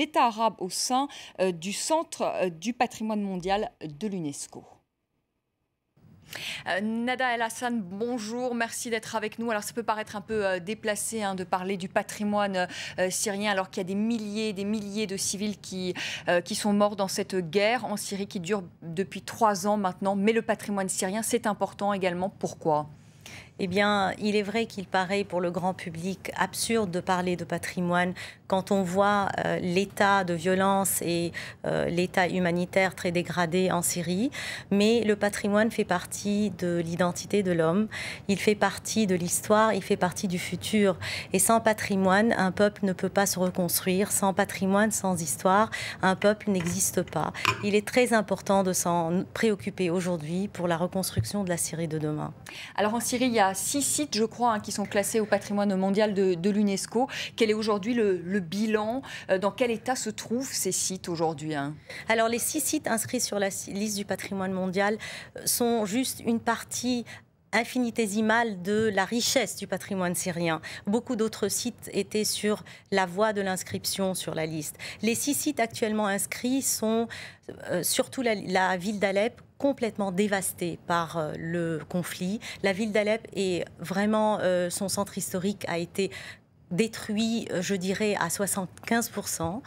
États arabes au sein euh, du Centre euh, du patrimoine mondial de l'UNESCO. Euh, Nada El Hassan, bonjour, merci d'être avec nous. Alors ça peut paraître un peu déplacé hein, de parler du patrimoine syrien alors qu'il y a des milliers, des milliers de civils qui, qui sont morts dans cette guerre en Syrie qui dure depuis trois ans maintenant. Mais le patrimoine syrien, c'est important également. Pourquoi eh bien, il est vrai qu'il paraît pour le grand public absurde de parler de patrimoine quand on voit euh, l'état de violence et euh, l'état humanitaire très dégradé en Syrie. Mais le patrimoine fait partie de l'identité de l'homme, il fait partie de l'histoire, il fait partie du futur. Et sans patrimoine, un peuple ne peut pas se reconstruire. Sans patrimoine, sans histoire, un peuple n'existe pas. Il est très important de s'en préoccuper aujourd'hui pour la reconstruction de la Syrie de demain. Alors en Syrie, il y a six sites, je crois, hein, qui sont classés au patrimoine mondial de, l'UNESCO. Quel est aujourd'hui le, bilan euh, Dans quel état se trouvent ces sites aujourd'hui hein Alors, les six sites inscrits sur la liste du patrimoine mondial euh, sont juste une partie infinitésimale de la richesse du patrimoine syrien. Beaucoup d'autres sites étaient sur la voie de l'inscription sur la liste. Les six sites actuellement inscrits sont euh, surtout la, ville d'Alep complètement dévastée par euh, le conflit. La ville d'Alep est vraiment, euh, son centre historique a été détruit, euh, je dirais, à 75%.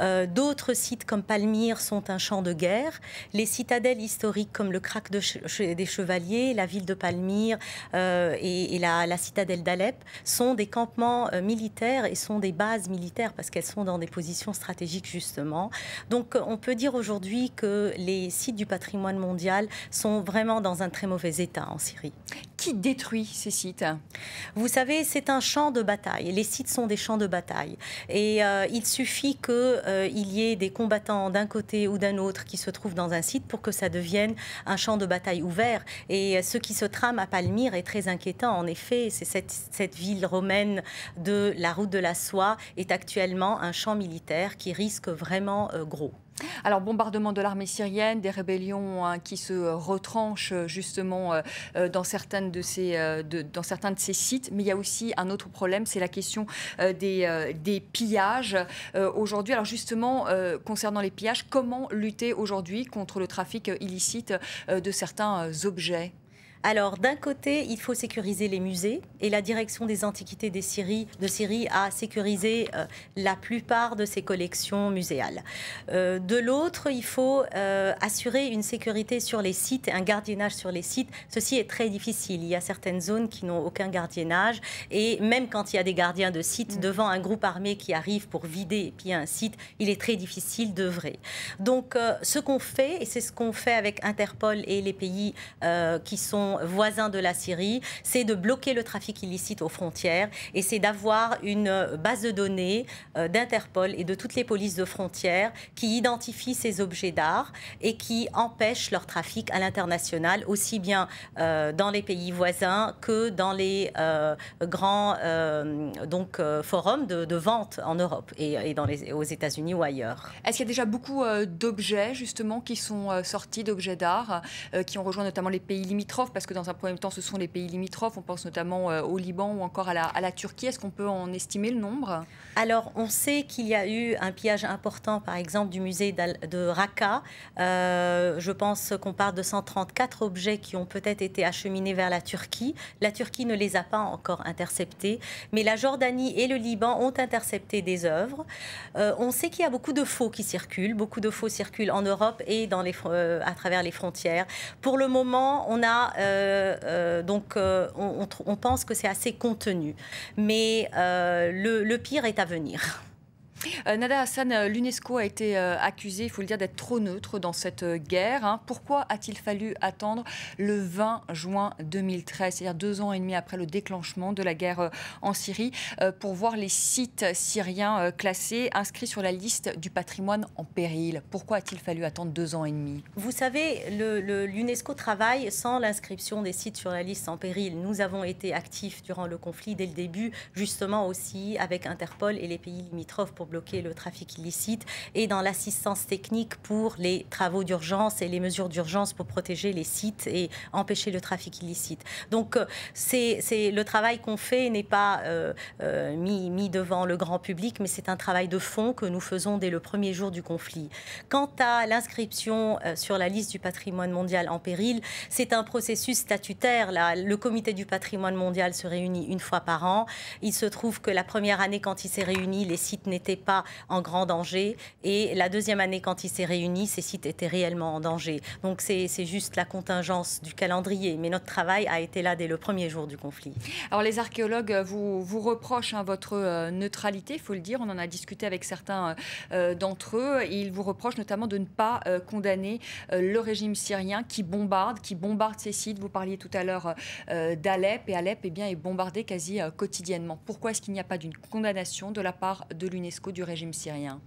Euh, d'autres sites comme Palmyre sont un champ de guerre. Les citadelles historiques comme le crack des Chevaliers, la ville de Palmyre euh, et, la, citadelle d'Alep sont des campements militaires et sont des bases militaires parce qu'elles sont dans des positions stratégiques justement. Donc on peut dire aujourd'hui que les sites du patrimoine mondial sont vraiment dans un très mauvais état en Syrie. Qui détruit ces sites Vous savez, c'est un champ de bataille les sites sont des champs de bataille. Et euh, il suffit qu'il euh, y ait des combattants d'un côté ou d'un autre qui se trouvent dans un site pour que ça devienne un champ de bataille ouvert. Et euh, ce qui se trame à Palmyre est très inquiétant. En effet, c'est cette, ville romaine de la route de la soie est actuellement un champ militaire qui risque vraiment gros. Alors, bombardement de l'armée syrienne, des rébellions hein, qui se retranchent euh, justement euh, euh, dans, de ces, dans certains de ces sites. Mais il y a aussi un autre problème, c'est la question des, des pillages aujourd'hui. Alors, justement, concernant les pillages, comment lutter aujourd'hui contre le trafic illicite de certains objets alors, d'un côté, il faut sécuriser les musées et la direction des antiquités de Syrie a sécurisé euh, la plupart de ses collections muséales. Euh, de l'autre, il faut euh, assurer une sécurité sur les sites, un gardiennage sur les sites. Ceci est très difficile. Il y a certaines zones qui n'ont aucun gardiennage et même quand il y a des gardiens de sites mm. devant un groupe armé qui arrive pour vider et un site, il est très difficile d'œuvrer. Donc, ce qu'on fait, et c'est ce qu'on fait avec Interpol et les pays qui sont voisins de la Syrie, c'est de bloquer le trafic illicite aux frontières et c'est d'avoir une base de données euh, d'Interpol et de toutes les polices de frontières qui identifient ces objets d'art et qui empêchent leur trafic à l'international, aussi bien euh, dans les pays voisins que dans les euh, grands donc, forums de, vente en Europe et, dans les, aux États-Unis ou ailleurs. Est-ce qu'il y a déjà beaucoup d'objets justement qui sont sortis, d'objets d'art, qui ont rejoint notamment les pays limitrophes parce que dans un premier temps, ce sont les pays limitrophes. On pense notamment euh, au Liban ou encore à la, Turquie. Est-ce qu'on peut en estimer le nombre Alors, on sait qu'il y a eu un pillage important, par exemple, du musée de Raqqa. Euh, je pense qu'on parle de 134 objets qui ont peut-être été acheminés vers la Turquie. La Turquie ne les a pas encore interceptés, mais la Jordanie et le Liban ont intercepté des œuvres. Euh, on sait qu'il y a beaucoup de faux qui circulent. Beaucoup de faux circulent en Europe et dans les, à travers les frontières. Pour le moment, on a euh, euh, donc euh, on, pense que c'est assez contenu. Mais le pire est à venir. Euh, Nada Hassan, euh, l'UNESCO a été euh, accusé, il faut le dire, d'être trop neutre dans cette guerre. Hein. Pourquoi a-t-il fallu attendre le 20 juin 2013, c'est-à-dire deux ans et demi après le déclenchement de la guerre en Syrie, pour voir les sites syriens classés, inscrits sur la liste du patrimoine en péril Pourquoi a-t-il fallu attendre deux ans et demi Vous savez, l'UNESCO travaille sans l'inscription des sites sur la liste en péril. Nous avons été actifs durant le conflit dès le début, justement aussi avec Interpol et les pays limitrophes pour bloquer le trafic illicite et dans l'assistance technique pour les travaux d'urgence et les mesures d'urgence pour protéger les sites et empêcher le trafic illicite. Donc euh, c'est le travail qu'on fait n'est pas euh, euh, mis, mis, devant le grand public, mais c'est un travail de fond que nous faisons dès le premier jour du conflit. Quant à l'inscription sur la liste du patrimoine mondial en péril, c'est un processus statutaire. Le comité du patrimoine mondial se réunit une fois par an. Il se trouve que la première année, quand il s'est réuni, les sites n'étaient pas en grand danger. Et la deuxième année, quand ils s'est réunis, ces sites étaient réellement en danger. Donc c'est juste la contingence du calendrier. Mais notre travail a été là dès le premier jour du conflit. Alors les archéologues vous, vous reprochent hein, votre euh, neutralité, il faut le dire. On en a discuté avec certains euh, euh, d'entre eux. Ils vous reprochent notamment de ne pas condamner le régime syrien qui bombarde, qui bombarde ces sites. Vous parliez tout à l'heure d'Alep et Alep eh bien, est bombardé quasi quotidiennement. Pourquoi est-ce qu'il n'y a pas d'une condamnation de la part de l'UNESCO du régime syrien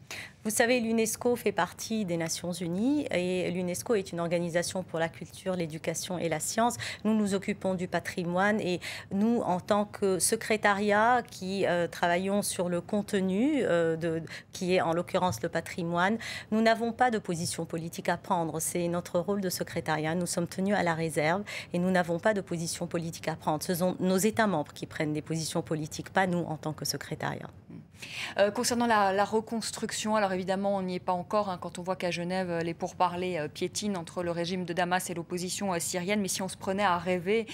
Vous savez, l'UNESCO fait partie des Nations Unies et l'UNESCO est une organisation pour la culture, l'éducation et la science. Nous nous occupons du patrimoine et nous, en tant que secrétariat qui euh, travaillons sur le contenu, euh, de, qui est en l'occurrence le patrimoine, nous n'avons pas de position politique à prendre. C'est notre rôle de secrétariat. Nous sommes tenus à la réserve et nous n'avons pas de position politique à prendre. Ce sont nos États membres qui prennent des positions politiques, pas nous en tant que secrétariat. Euh, concernant la, reconstruction, alors évidemment, on n'y est pas encore. Hein, quand on voit qu'à Genève, euh, les pourparlers euh, piétinent entre le régime de Damas et l'opposition syrienne, mais si on se prenait à rêver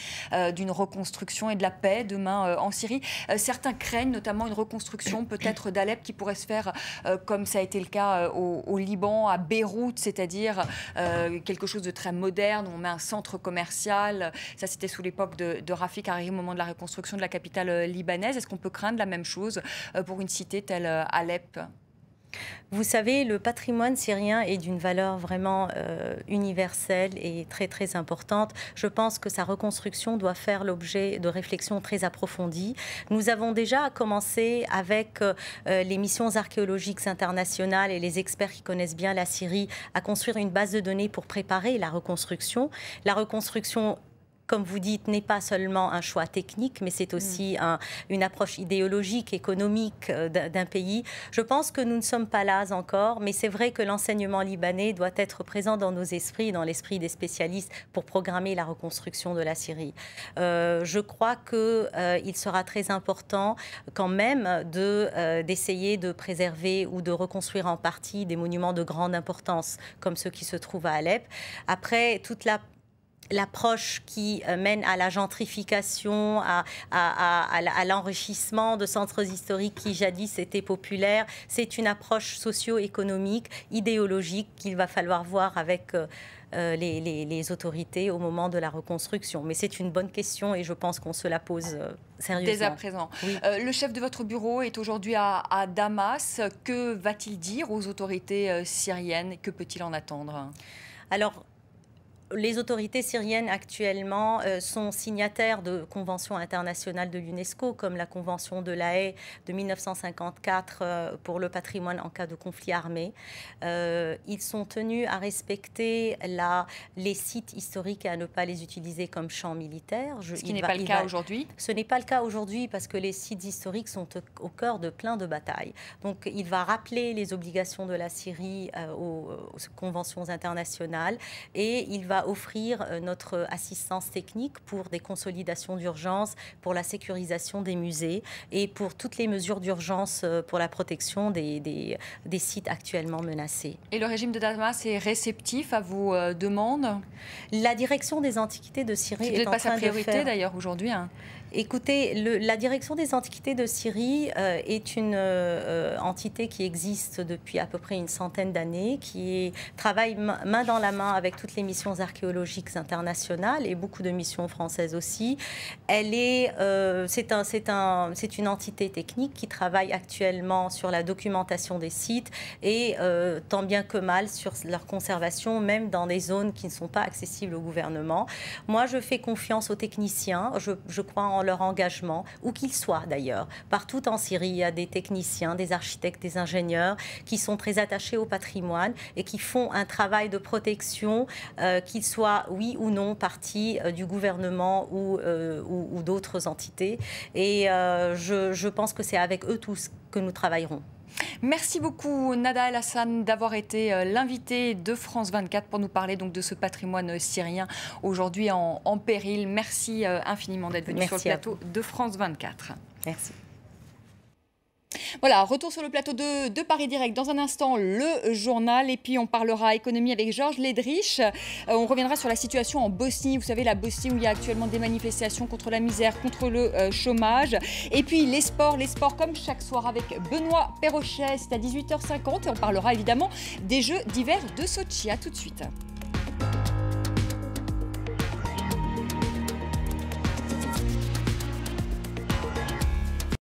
d'une reconstruction et de la paix demain en Syrie, certains craignent notamment une reconstruction peut-être d'Alep qui pourrait se faire, comme ça a été le cas au, Liban, à Beyrouth, c'est-à-dire quelque chose de très moderne. On met un centre commercial. Ça, c'était sous l'époque de, de Rafik Hariri au moment de la reconstruction de la capitale libanaise. Est-ce qu'on peut craindre la même chose pour une cité telle euh, Alep vous savez, le patrimoine syrien est d'une valeur vraiment euh, universelle et très très importante. Je pense que sa reconstruction doit faire l'objet de réflexions très approfondies. Nous avons déjà commencé avec euh, les missions archéologiques internationales et les experts qui connaissent bien la Syrie à construire une base de données pour préparer la reconstruction. La reconstruction comme vous dites, n'est pas seulement un choix technique, mais c'est aussi mm. une approche idéologique, économique euh, d'un pays. Je pense que nous ne sommes pas là encore, mais c'est vrai que l'enseignement libanais doit être présent dans nos esprits, dans l'esprit des spécialistes, pour programmer la reconstruction de la Syrie. Euh, je crois qu'il euh, il sera très important quand même d'essayer de, d'essayer de préserver ou de reconstruire en partie des monuments de grande importance, comme ceux qui se trouvent à Alep. Après, toute la l'approche qui euh, mène à la gentrification, à, l'enrichissement de centres historiques qui jadis étaient populaires, c'est une approche socio-économique, idéologique qu'il va falloir voir avec... Euh, euh, les, autorités au moment de la reconstruction Mais c'est une bonne question et je pense qu'on se la pose sérieusement. Dès à présent. le chef de votre bureau est aujourd'hui à, à, Damas. Que va-t-il dire aux autorités syriennes Que peut-il en attendre alors, les autorités syriennes actuellement euh, sont signataires de conventions internationales de l'UNESCO, comme la Convention de la Haye de 1954 euh, pour le patrimoine en cas de conflit armé. Euh, ils sont tenus à respecter la, les sites historiques et à ne pas les utiliser comme champs militaires. ce qui n'est pas le cas aujourd'hui Ce n'est pas le cas aujourd'hui parce que les sites historiques sont au cœur de plein de batailles. Donc il va rappeler les obligations de la Syrie aux conventions internationales et il va offrir euh, notre assistance technique pour des consolidations d'urgence, pour la sécurisation des musées et pour toutes les mesures d'urgence euh, pour la protection des, des, sites actuellement menacés. Et le régime de Damas est réceptif à vos euh, demandes La direction des antiquités de Syrie est, en train de pas sa priorité d'ailleurs aujourd'hui. Hein. Écoutez, la direction des antiquités de Syrie euh, est une euh, entité qui existe depuis à peu près une centaine d'années, qui travaille main dans la main avec toutes les missions archéologiques internationales et beaucoup de missions françaises aussi. Elle est, euh, c'est un, c'est un, c'est une entité technique qui travaille actuellement sur la documentation des sites et tant bien que mal sur leur conservation, même dans des zones qui ne sont pas accessibles au gouvernement. Moi, je fais confiance aux techniciens. Je, je crois en leur engagement, où qu'ils soient d'ailleurs. Partout en Syrie, il y a des techniciens, des architectes, des ingénieurs qui sont très attachés au patrimoine et qui font un travail de protection, euh, qu'ils soient oui ou non partis euh, du gouvernement euh, ou, d'autres entités. Et je pense que c'est avec eux tous que nous travaillerons. Merci beaucoup Nada El Hassan d'avoir été euh, l'invité de France 24 pour nous parler donc de ce patrimoine euh, syrien aujourd'hui en, péril. Merci euh, infiniment d'être venu sur le plateau de France 24. Merci. Voilà, retour sur le plateau de, Paris Direct. Dans un instant, le journal. Et puis, on parlera économie avec Georges Ledrich. Euh, on reviendra sur la situation en Bosnie. Vous savez, la Bosnie où il y a actuellement des manifestations contre la misère, contre le euh, chômage. Et puis, les sports, les sports comme chaque soir avec Benoît Perrochet. C'est à 18h50. Et on parlera évidemment des Jeux d'hiver de Sochi. tout de suite.